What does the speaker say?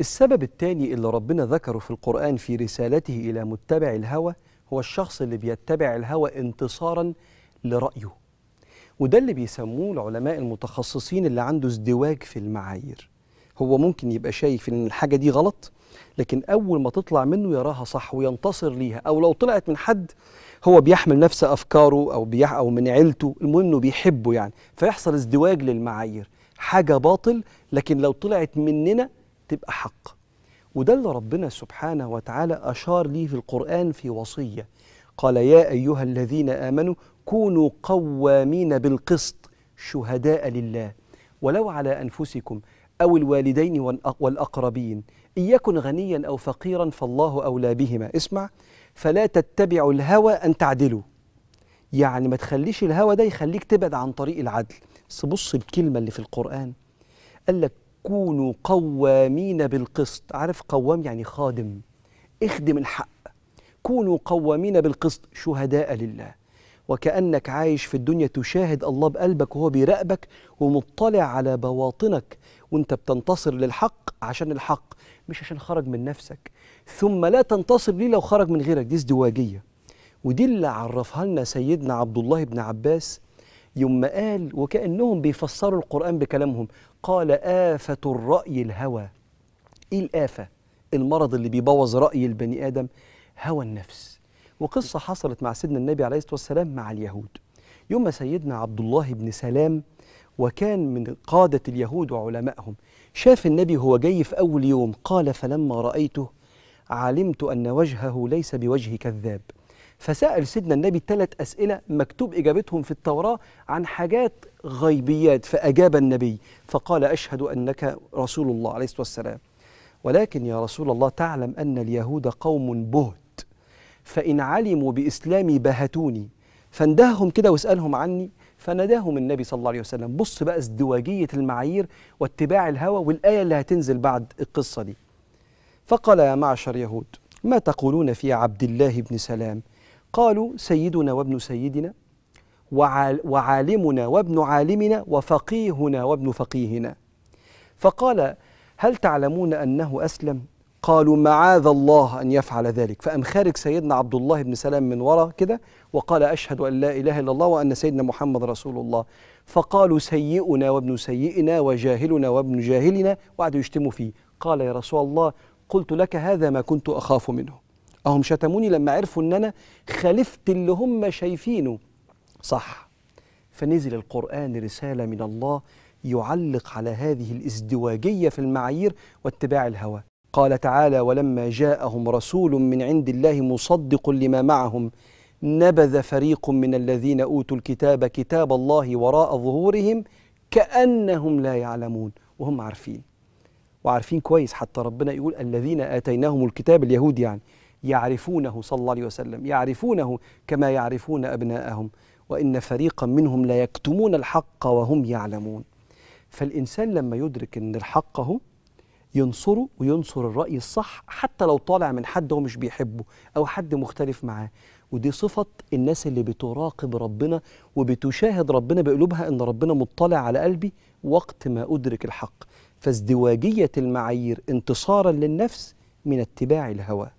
السبب الثاني اللي ربنا ذكره في القرآن في رسالته إلى متبع الهوى هو الشخص اللي بيتبع الهوى انتصارا لرأيه وده اللي بيسموه العلماء المتخصصين اللي عنده ازدواج في المعايير هو ممكن يبقى شايف ان الحاجة دي غلط لكن أول ما تطلع منه يراها صح وينتصر ليها أو لو طلعت من حد هو بيحمل نفس أفكاره أو بيح أو من عيلته المهم إنه بيحبه يعني فيحصل ازدواج للمعايير حاجة باطل لكن لو طلعت مننا تبقى حق وده اللي ربنا سبحانه وتعالى أشار ليه في القرآن في وصية قال يا أيها الذين آمنوا كونوا قوامين بالقسط شهداء لله ولو على أنفسكم أو الوالدين والأقربين إن يكن غنيا أو فقيرا فالله أولى بهما اسمع فلا تتبعوا الهوى أن تعدلوا يعني ما تخليش الهوى ده يخليك تبعد عن طريق العدل بس بص الكلمة اللي في القرآن قال لك كونوا قوامين بالقسط عارف قوام يعني خادم اخدم الحق كونوا قوامين بالقسط شهداء لله وكأنك عايش في الدنيا تشاهد الله بقلبك وهو بيراقبك ومطلع على بواطنك وانت بتنتصر للحق عشان الحق مش عشان خرج من نفسك ثم لا تنتصر ليه لو خرج من غيرك دي ازدواجية ودي اللي عرفها لنا سيدنا عبد الله بن عباس يوم قال وكأنهم بيفسروا القرآن بكلامهم قال آفة الرأي الهوى إيه الآفة؟ المرض اللي بيبوظ رأي البني آدم هوى النفس وقصة حصلت مع سيدنا النبي عليه الصلاة والسلام مع اليهود يوم سيدنا عبد الله بن سلام وكان من قادة اليهود وعلمائهم شاف النبي هو جاي في أول يوم قال فلما رأيته علمت أن وجهه ليس بوجه كذاب فسأل سيدنا النبي ثلاث أسئلة مكتوب إجابتهم في التوراة عن حاجات غيبيات فأجاب النبي فقال أشهد أنك رسول الله عليه الصلاة والسلام ولكن يا رسول الله تعلم أن اليهود قوم بهت فإن علموا بإسلامي بهتوني فاندههم كده واسألهم عني فنداهم النبي صلى الله عليه وسلم بص بقى ازدواجية المعايير واتباع الهوى والآية اللي هتنزل بعد القصة دي فقال يا معشر يهود ما تقولون في عبد الله بن سلام قالوا سيدنا وابن سيدنا وعالمنا وابن عالمنا وفقيهنا وابن فقيهنا فقال هل تعلمون أنه أسلم قالوا معاذ الله أن يفعل ذلك فأم خارج سيدنا عبد الله بن سلام من وراء كده وقال أشهد أن لا إله إلا الله وأن سيدنا محمد رسول الله فقالوا سيئنا وابن سيئنا وجاهلنا وابن جاهلنا وقعدوا يشتموا فيه قال يا رسول الله قلت لك هذا ما كنت أخاف منه اهم شتموني لما عرفوا ان انا خالفت اللي هم شايفينه صح فنزل القران رساله من الله يعلق على هذه الازدواجيه في المعايير واتباع الهوى قال تعالى ولما جاءهم رسول من عند الله مصدق لما معهم نبذ فريق من الذين اوتوا الكتاب كتاب الله وراء ظهورهم كانهم لا يعلمون وهم عارفين وعارفين كويس حتى ربنا يقول الذين اتيناهم الكتاب اليهود يعني يعرفونه صلى الله عليه وسلم يعرفونه كما يعرفون أبناءهم وإن فريقا منهم لا يكتمون الحق وهم يعلمون فالإنسان لما يدرك أن الحق هو ينصره وينصر الرأي الصح حتى لو طالع من حد هو مش بيحبه أو حد مختلف معاه ودي صفة الناس اللي بتراقب ربنا وبتشاهد ربنا بقلوبها أن ربنا مطلع على قلبي وقت ما أدرك الحق فازدواجية المعايير انتصارا للنفس من اتباع الهوى